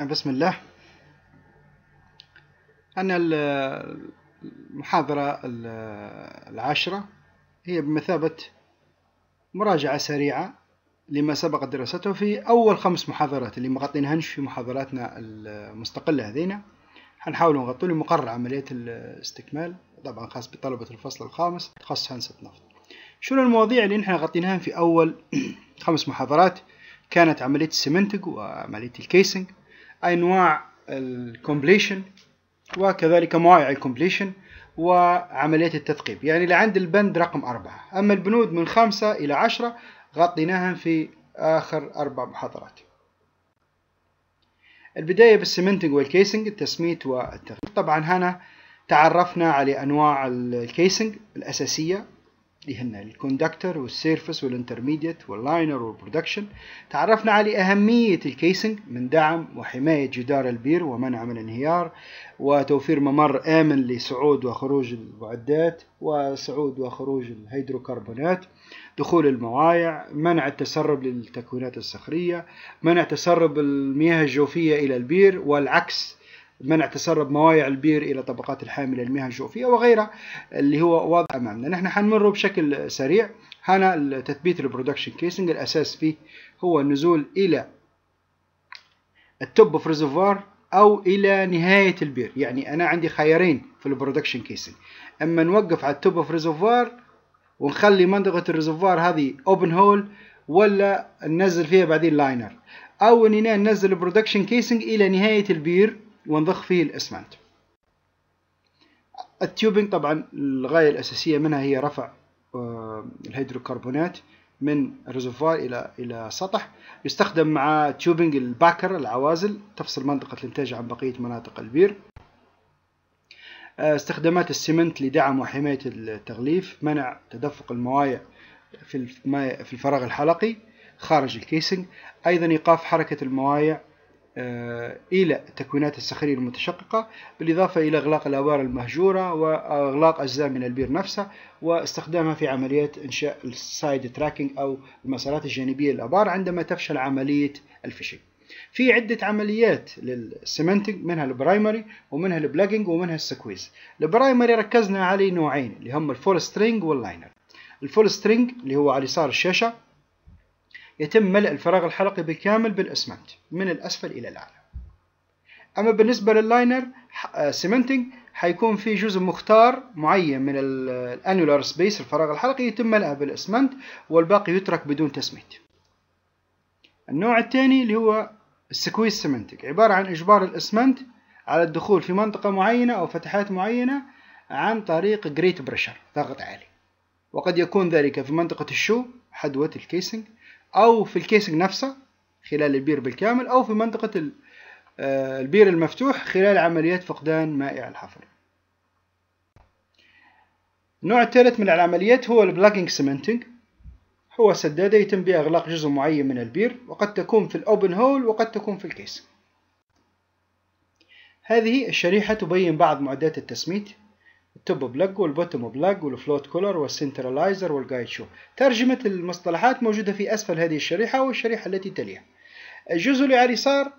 آه، بسم الله أنا المحاضرة العاشرة هي بمثابة مراجعة سريعة لما سبق دراسته في أول خمس محاضرات اللي مغطينهنش في محاضراتنا المستقلة هذينا حنحاول نغطو لمقرر عملية الاستكمال طبعا خاص بطلبة الفصل الخامس تخصص هندسة نفط شنو المواضيع اللي نحن غطيناها في أول خمس محاضرات كانت عملية السيمنتج وعملية الكيسنج انواع الكومبليشن وكذلك مواضيع الكومبليشن وعملية التثقيب يعني لعند البند رقم أربعة أما البنود من خمسة إلى عشرة غطيناها في آخر أربع محاضرات البداية بالسيمنتنج والكيسنج التسميت والتثقيب طبعا هنا تعرفنا على أنواع الكيسنج الأساسية اللي هن الكوندكتور والسيرفس والانترميديت واللاينر والبرودكشن تعرفنا على أهمية الكيسنج من دعم وحماية جدار البير ومنع من الانهيار وتوفير ممر آمن لصعود وخروج المعدات وصعود وخروج الهيدروكربونات دخول الموايع منع التسرب للتكوينات الصخرية منع تسرب المياه الجوفية إلى البير والعكس منع تسرب موايع البير إلى طبقات الحاملة المياه الجوفية وغيرها اللي هو واضح أمامنا نحن حنمر بشكل سريع هنا تثبيت البرودكشن كيسنج الأساس فيه هو النزول إلى التوب اوف ريزرفوار او الى نهايه البير يعني انا عندي خيارين في البرودكشن كيسنج اما نوقف على التوب اوف ريزرفوار ونخلي منطقه الريزرفوار هذه اوبن هول ولا ننزل فيها بعدين لاينر او اننا ننزل البرودكشن كيسنج الى نهايه البير ونضخ فيه الاسمنت التيوبنج طبعا الغاية الأساسية منها هي رفع آه، الهيدروكربونات من الريزرفوار إلى إلى سطح يستخدم مع تيوبنج الباكر العوازل تفصل منطقة الإنتاج عن بقية مناطق البير آه، استخدامات السمنت لدعم وحماية التغليف منع تدفق الموايع في الفراغ الحلقي خارج الكيسنج أيضا إيقاف حركة الموايع آه، إلى التكوينات الصخرية المتشققة بالإضافة إلى إغلاق الآبار المهجورة وإغلاق أجزاء من البير نفسها واستخدامها في عملية إنشاء السايد تراكينج أو المسارات الجانبية للآبار عندما تفشل عملية الفشنج في عدة عمليات للسيمنتنج منها البرايمري ومنها البلاجنج ومنها السكويز البرايمري ركزنا عليه نوعين اللي هم الفول سترينج واللاينر الفول سترينج اللي هو على يسار الشاشة يتم ملء الفراغ الحلقي بالكامل بالاسمنت من الاسفل الى الاعلى اما بالنسبه لللاينر آه، سيمنتنج حيكون في جزء مختار معين من الانولار سبيس الفراغ الحلقي يتم ملئه بالاسمنت والباقي يترك بدون تسميت النوع الثاني اللي هو السكويز سيمنتنج عباره عن اجبار الاسمنت على الدخول في منطقه معينه او فتحات معينه عن طريق جريت بريشر ضغط عالي وقد يكون ذلك في منطقه الشو حدوه الكيسنج أو في الكيسنج نفسه خلال البير بالكامل أو في منطقة آه، البير المفتوح خلال عمليات فقدان مائع الحفر النوع الثالث من العمليات هو البلاكينج سيمنتنج هو سدادة يتم بها إغلاق جزء معين من البير وقد تكون في الأوبن هول وقد تكون في الكيس هذه الشريحة تبين بعض معدات التسميت التوب بلاك والبوتوم بلاك والفلوت كولر والسنترلايزر والجايد شو ترجمة المصطلحات موجودة في أسفل هذه الشريحة والشريحة التي تليها الجزء اللي على اليسار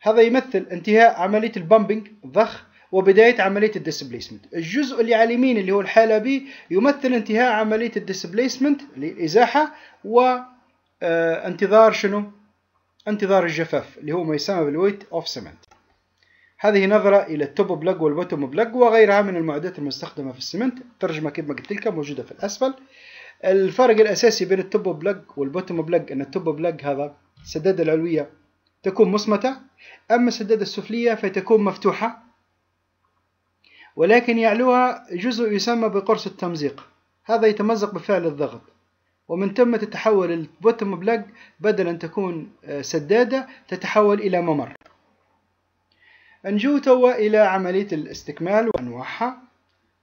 هذا يمثل انتهاء عملية البامبينج ضخ وبداية عملية الديسبليسمنت الجزء اللي على اليمين اللي هو الحالة بي يمثل انتهاء عملية الديسبليسمنت الإزاحة وانتظار آه، شنو؟ انتظار الجفاف اللي هو ما يسمى بالويت اوف سيمنت هذه نظرة إلى التوب بلاج والبوتوم بلاج وغيرها من المعدات المستخدمة في السمنت الترجمة كما قلت لك موجودة في الأسفل الفرق الأساسي بين التوب بلاج والبوتوم بلاج أن التوب بلاج هذا السدادة العلوية تكون مصمتة أما السدادة السفلية فتكون مفتوحة ولكن يعلوها جزء يسمى بقرص التمزيق هذا يتمزق بفعل الضغط ومن ثم تتحول البوتوم بلاج بدل أن تكون آه، سدادة تتحول إلى ممر نجو توا إلى عملية الاستكمال وأنواعها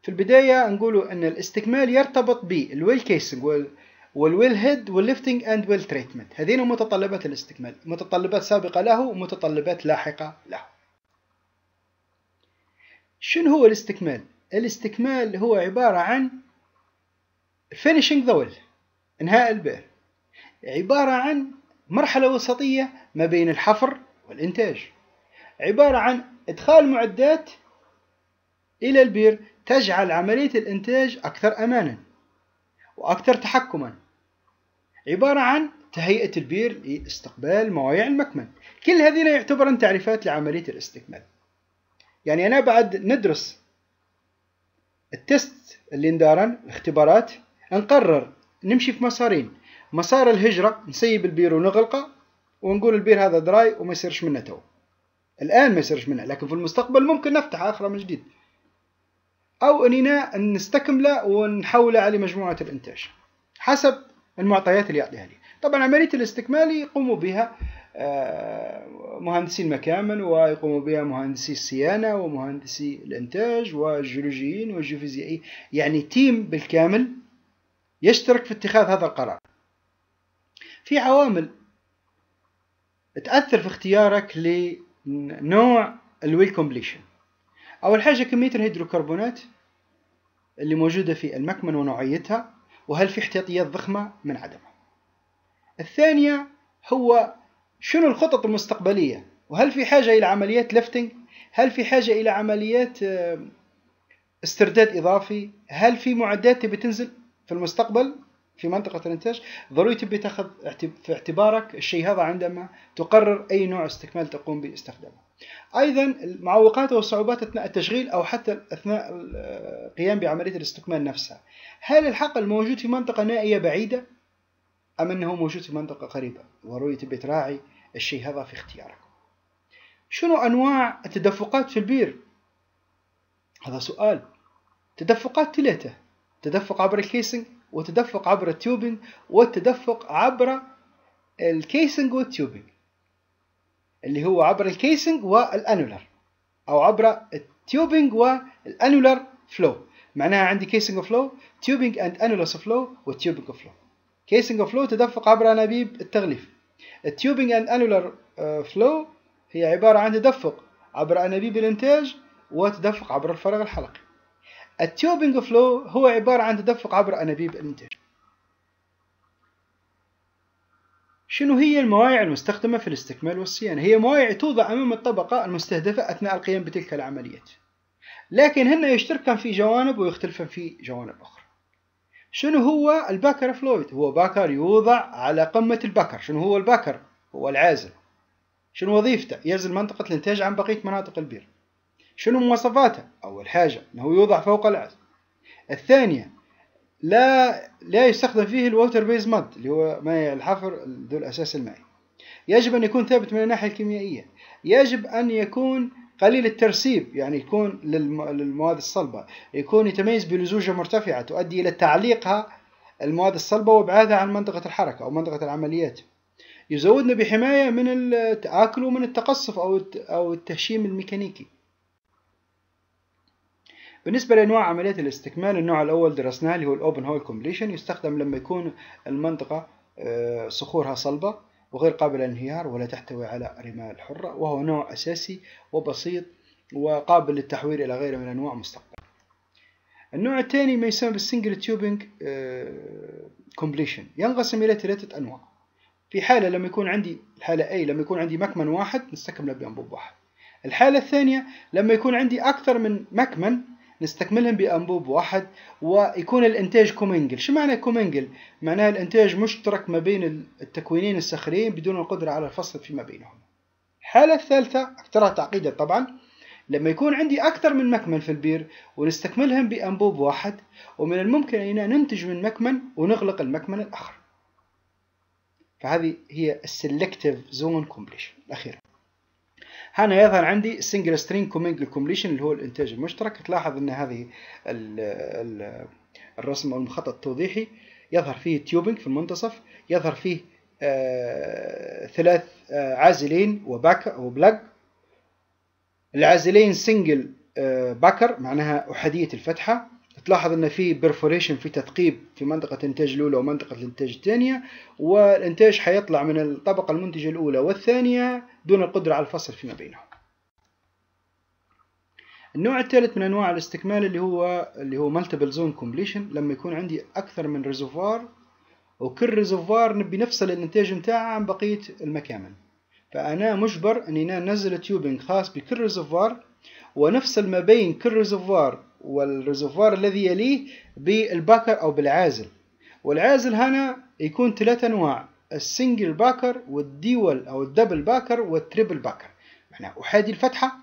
في البداية نقولوا أن الاستكمال يرتبط بالويل كيسنج والويل هيد والليفتنج اند ويل تريتمنت هذين متطلبات الاستكمال متطلبات سابقة له ومتطلبات لاحقة له شنو هو الاستكمال؟ الاستكمال هو عبارة عن finishing the well إنهاء البئر عبارة عن مرحلة وسطية ما بين الحفر والإنتاج عبارة عن إدخال معدات إلى البير تجعل عملية الإنتاج أكثر أمانا وأكثر تحكما عبارة عن تهيئة البير لاستقبال موايع المكمن كل هذه يعتبرن تعريفات لعملية الاستكمال يعني أنا بعد ندرس التست اللي ندارن الاختبارات نقرر نمشي في مسارين مسار الهجرة نسيب البير ونغلقه ونقول البير هذا دراي وما يصيرش منه تو الآن ما يصيرش منها لكن في المستقبل ممكن نفتح أخرى من جديد أو أننا نستكمله ونحوله مجموعه الإنتاج حسب المعطيات اللي يعطيها لي طبعا عملية الاستكمال يقوموا بها آه، مهندسي المكامن ويقوموا بها مهندسي الصيانة ومهندسي الإنتاج والجيولوجيين والجيوفيزيائي يعني تيم بالكامل يشترك في اتخاذ هذا القرار في عوامل تأثر في اختيارك نوع الويل كومبليشن أول حاجة كمية الهيدروكربونات اللي موجودة في المكمن ونوعيتها وهل في احتياطيات ضخمة من عدمها الثانية هو شنو الخطط المستقبلية وهل في حاجة إلى عمليات ليفتنج هل في حاجة إلى عمليات استرداد إضافي هل في معدات تبي تنزل في المستقبل في منطقة الإنتاج ضروري تبي تاخذ في اعتبارك الشيء هذا عندما تقرر أي نوع استكمال تقوم باستخدامه. أيضا المعوقات والصعوبات أثناء التشغيل أو حتى أثناء القيام آه، بعملية الاستكمال نفسها. هل الحقل الموجود في منطقة نائية بعيدة أم أنه موجود في منطقة قريبة؟ ضروري تبي تراعي الشيء هذا في اختيارك. شنو أنواع التدفقات في البير؟ هذا سؤال. تدفقات ثلاثة تدفق عبر الكيسنج وتدفق عبر التيوبنج والتدفق عبر الكيسنج والتيوبنج اللي هو عبر الكيسنج والانولر او عبر التيوبنج والانولر فلو معناها عندي كيسنج فلو تيوبنج اند انولر فلو وتيوبنج فلو كيسنج فلو تدفق عبر انابيب التغليف التيوبنج اند انولر فلو هي عباره عن تدفق عبر انابيب الانتاج وتدفق عبر الفراغ الحلقي التيوبنج فلو هو عبارة عن تدفق عبر أنابيب الإنتاج شنو هي الموايع المستخدمة في الاستكمال والصيانة؟ هي موايع توضع أمام الطبقة المستهدفة أثناء القيام بتلك العمليات لكن هن يشتركن في جوانب ويختلفن في جوانب أخرى شنو هو الباكر فلويد؟ هو باكر يوضع على قمة الباكر شنو هو الباكر؟ هو العازل شنو وظيفته؟ يعزل منطقة الإنتاج عن بقية مناطق البير شنو مواصفاته أول حاجة أنه يوضع فوق العزم الثانية لا لا يستخدم فيه الووتر بيز مد اللي هو ماء الحفر ذو الأساس المائي يجب أن يكون ثابت من الناحية الكيميائية يجب أن يكون قليل الترسيب يعني يكون للمواد الصلبة يكون يتميز بلزوجة مرتفعة تؤدي إلى تعليقها المواد الصلبة وإبعادها عن منطقة الحركة أو منطقة العمليات يزودنا بحماية من التآكل ومن التقصف أو أو التهشيم الميكانيكي بالنسبة لأنواع عملية الاستكمال النوع الأول درسناه اللي هو الأوبن هول كومبليشن يستخدم لما يكون المنطقة آه، صخورها صلبة وغير قابلة للانهيار ولا تحتوي على رمال حرة وهو نوع أساسي وبسيط وقابل للتحوير إلى غيره من أنواع مستقبل النوع الثاني ما يسمى بالسنجل تيوبينج كومبليشن ينقسم إلى ثلاثة أنواع في حالة لما يكون عندي الحالة أي لما يكون عندي مكمن واحد نستكمله بأنبوب واحد الحالة الثانية لما يكون عندي أكثر من مكمن نستكملهم بأنبوب واحد ويكون الإنتاج كومنجل شو معنى كومنجل؟ معناه الإنتاج مشترك ما بين التكوينين الصخريين بدون القدرة على الفصل فيما بينهم الحالة الثالثة أكثرها تعقيدا طبعا لما يكون عندي أكثر من مكمن في البير ونستكملهم بأنبوب واحد ومن الممكن ان ننتج من مكمن ونغلق المكمن الآخر فهذه هي السلكتيف زون كومبليشن الأخيرة هنا يظهر عندي سنجل سترينج كومينج كومليشن اللي هو الانتاج المشترك تلاحظ ان هذه الرسم او المخطط التوضيحي يظهر فيه تيوبنج في المنتصف يظهر فيه آه، ثلاث آه، عازلين وباك وبلاج العازلين سنجل آه، باكر معناها احاديه الفتحه تلاحظ ان في برفوريشن في تثقيب في منطقه الانتاج الاولى ومنطقه الانتاج الثانيه والانتاج حيطلع من الطبقه المنتجه الاولى والثانيه دون القدره على الفصل فيما بينهم النوع الثالث من انواع الاستكمال اللي هو اللي هو مالتيبل زون كومبليشن لما يكون عندي اكثر من ريزرفوار وكل ريزرفوار نبي نفصل الانتاج نتاعه عن بقيه المكامن فانا مجبر اني ننزل تيوبنج خاص بكل ريزرفوار ونفصل ما بين كل ريزرفوار والريزرفوار الذي يليه بالباكر أو بالعازل والعازل هنا يكون ثلاثة أنواع السنجل باكر والديول أو الدبل باكر والتريبل باكر معناه أحادي الفتحة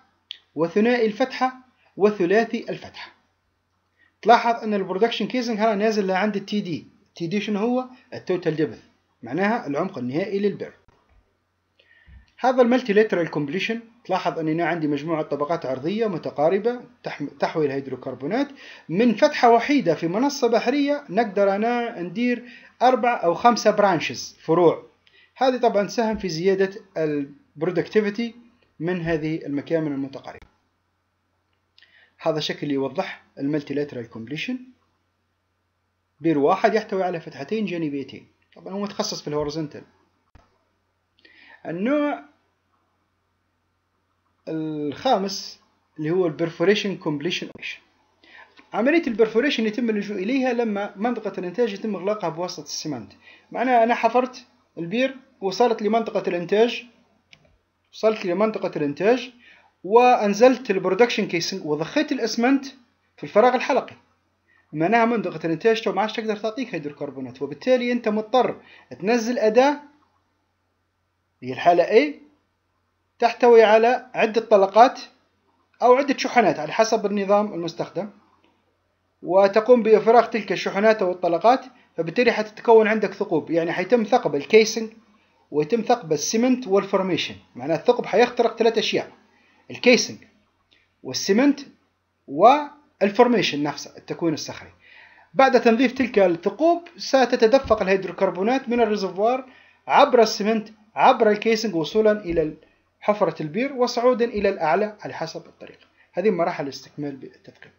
وثنائي الفتحة وثلاثي الفتحة تلاحظ أن البرودكشن كيسنج هنا نازل لعند التي دي التي دي شنو هو؟ التوتال ديبث معناها العمق النهائي للبر هذا الملتي لاترال كومبليشن تلاحظ أن هنا عندي مجموعة طبقات عرضية متقاربة تحوي الهيدروكربونات من فتحة وحيدة في منصة بحرية نقدر أنا ندير أربع أو خمسة برانشز فروع هذه طبعا تساهم في زيادة البرودكتيفيتي من هذه المكامن المتقاربة هذا شكل يوضح الملتي لاترال كومبليشن بير واحد يحتوي على فتحتين جانبيتين طبعا هو متخصص في الهوريزونتال النوع الخامس اللي هو البرفوريشن كومبليشن اكشن عملية البرفوريشن يتم اللجوء إليها لما منطقة الإنتاج يتم إغلاقها بواسطة السمنت معناها أنا حفرت البير وصلت لمنطقة الإنتاج وصلت لمنطقة الإنتاج وأنزلت البرودكشن كيسنج وضخيت الأسمنت في الفراغ الحلقي معناها منطقة الإنتاج تو ما عادش تقدر تعطيك هيدروكربونات وبالتالي أنت مضطر تنزل أداة هي الحالة A تحتوي على عدة طلقات أو عدة شحنات على حسب النظام المستخدم وتقوم بإفراغ تلك الشحنات أو الطلقات فبالتالي حتتكون عندك ثقوب يعني حيتم ثقب الكيسنج ويتم ثقب السمنت والفورميشن معناه الثقب حيخترق ثلاث أشياء الكيسنج والسمنت والفورميشن نفسه التكوين الصخري بعد تنظيف تلك الثقوب ستتدفق الهيدروكربونات من الريزرفوار عبر السمنت عبر الكيسنج وصولا إلى حفرة البير وصعودا إلى الأعلى على حسب الطريقة هذه مراحل استكمال بالتثقيف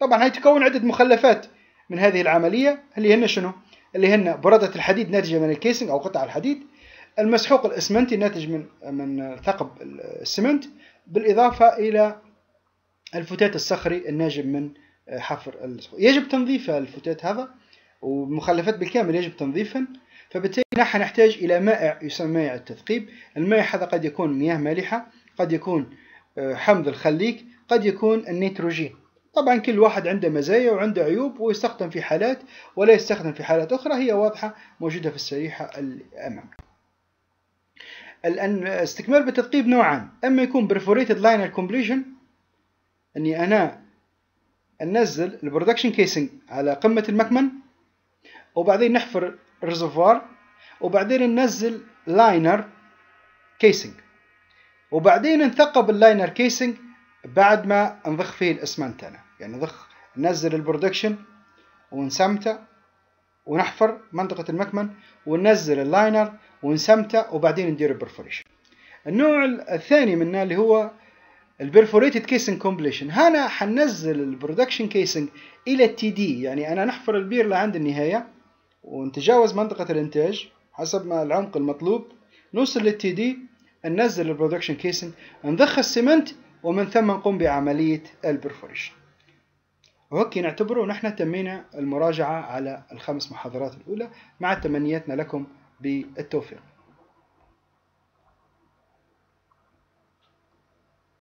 طبعا هي تكون عدة مخلفات من هذه العملية اللي هن شنو؟ اللي هن بردة الحديد ناتجة من الكيسنج أو قطع الحديد المسحوق الاسمنتي الناتج من من ثقب السمنت بالإضافة إلى الفتات الصخري الناجم من آه، حفر يجب تنظيف الفتات هذا ومخلفات بالكامل يجب تنظيفها فبالتالي نحن نحتاج إلى مائع يسمى مائع التثقيب المائع هذا قد يكون مياه مالحة قد يكون آه، حمض الخليك قد يكون النيتروجين طبعا كل واحد عنده مزايا وعنده عيوب ويستخدم في حالات ولا يستخدم في حالات أخرى هي واضحة موجودة في السريحة الأمام الان استكمال بالتثقيب نوعان اما يكون برفوريتد لاين كومبليشن اني انا ننزل البرودكشن كيسنج على قمه المكمن وبعدين نحفر ريزرفوار وبعدين ننزل لاينر كيسنج وبعدين نثقب اللاينر كيسنج بعد ما نضخ فيه الاسمنت انا يعني نضخ ننزل البرودكشن ونسمته ونحفر منطقة المكمن وننزل اللاينر ونسمته وبعدين ندير البرفوريشن النوع الثاني منه اللي هو البرفوريتد كيسنج كومبليشن هنا حننزل البرودكشن كيسنج الى التي دي يعني انا نحفر البير لعند النهايه ونتجاوز منطقة الانتاج حسب ما العمق المطلوب نوصل للتي دي ننزل البرودكشن كيسنج نضخ السمنت ومن ثم نقوم بعملية البرفوريشن وهكي نعتبره نحن تمينا المراجعة على الخمس محاضرات الأولى مع تمنياتنا لكم بالتوفيق